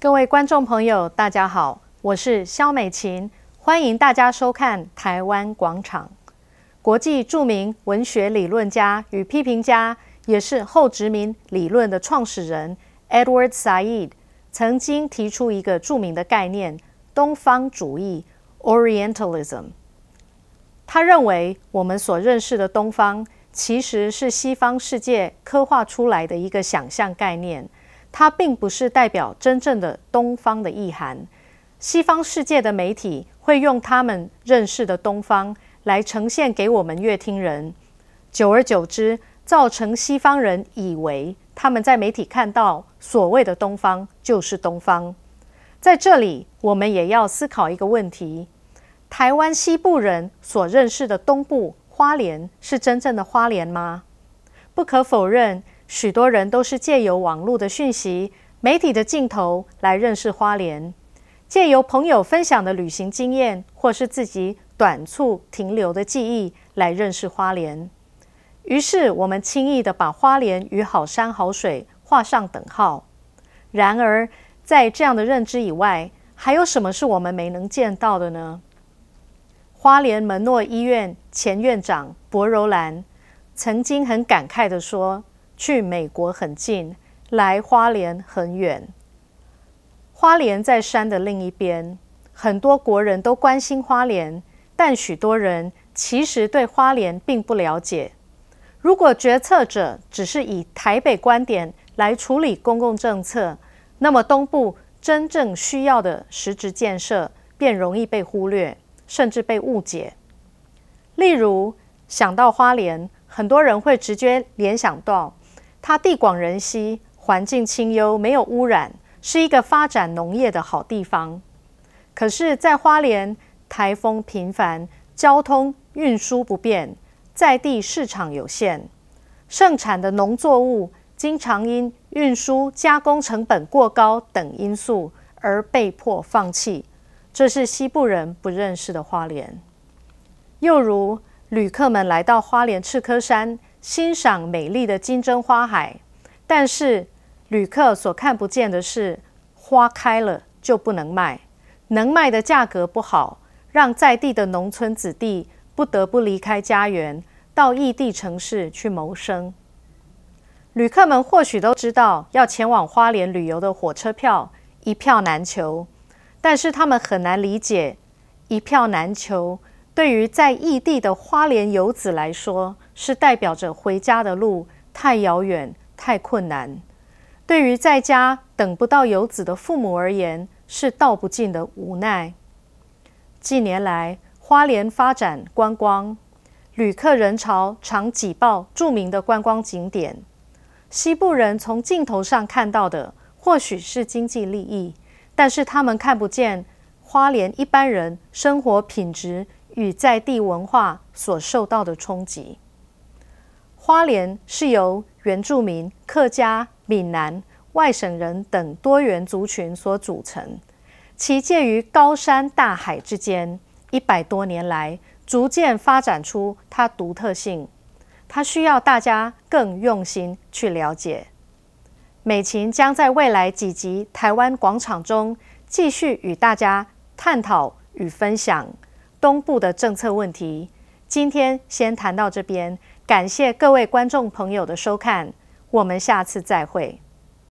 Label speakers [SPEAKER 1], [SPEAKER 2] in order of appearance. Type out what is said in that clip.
[SPEAKER 1] 各位观众朋友，大家好，我是肖美琴，欢迎大家收看《台湾广场》。国际著名文学理论家与批评家，也是后殖民理论的创始人 Edward Said，曾经提出一个著名的概念“东方主义 ”（Orientalism）。他认为，我们所认识的东方，其实是西方世界刻画出来的一个想象概念。它并不是代表真正的东方的意涵，西方世界的媒体会用他们认识的东方来呈现给我们乐听人，久而久之，造成西方人以为他们在媒体看到所谓的东方就是东方。在这里，我们也要思考一个问题：台湾西部人所认识的东部花莲是真正的花莲吗？不可否认。许多人都是借由网络的讯息、媒体的镜头来认识花莲，借由朋友分享的旅行经验，或是自己短促停留的记忆来认识花莲。于是，我们轻易的把花莲与好山好水画上等号。然而，在这样的认知以外，还有什么是我们没能见到的呢？花莲门诺医院前院长柏柔兰曾经很感慨地说。去美国很近，来花莲很远。花莲在山的另一边，很多国人都关心花莲，但许多人其实对花莲并不了解。如果决策者只是以台北观点来处理公共政策，那么东部真正需要的实质建设便容易被忽略，甚至被误解。例如，想到花莲，很多人会直接联想到。它地广人稀，环境清幽，没有污染，是一个发展农业的好地方。可是，在花莲，台风频繁，交通运输不便，在地市场有限，盛产的农作物经常因运输、加工成本过高等因素而被迫放弃。这是西部人不认识的花莲。又如，旅客们来到花莲赤科山。欣赏美丽的金针花海，但是旅客所看不见的是，花开了就不能卖，能卖的价格不好，让在地的农村子弟不得不离开家园，到异地城市去谋生。旅客们或许都知道要前往花莲旅游的火车票一票难求，但是他们很难理解一票难求对于在异地的花莲游子来说。是代表着回家的路太遥远、太困难。对于在家等不到游子的父母而言，是道不尽的无奈。近年来，花莲发展观光，旅客人潮常挤爆著名的观光景点。西部人从镜头上看到的或许是经济利益，但是他们看不见花莲一般人生活品质与在地文化所受到的冲击。花莲是由原住民、客家、闽南、外省人等多元族群所组成，其介于高山大海之间，一百多年来逐渐发展出它独特性。它需要大家更用心去了解。美琴将在未来几集《台湾广场》中继续与大家探讨与分享东部的政策问题。今天先谈到这边。感谢各位观众朋友的收看，我们下次再会。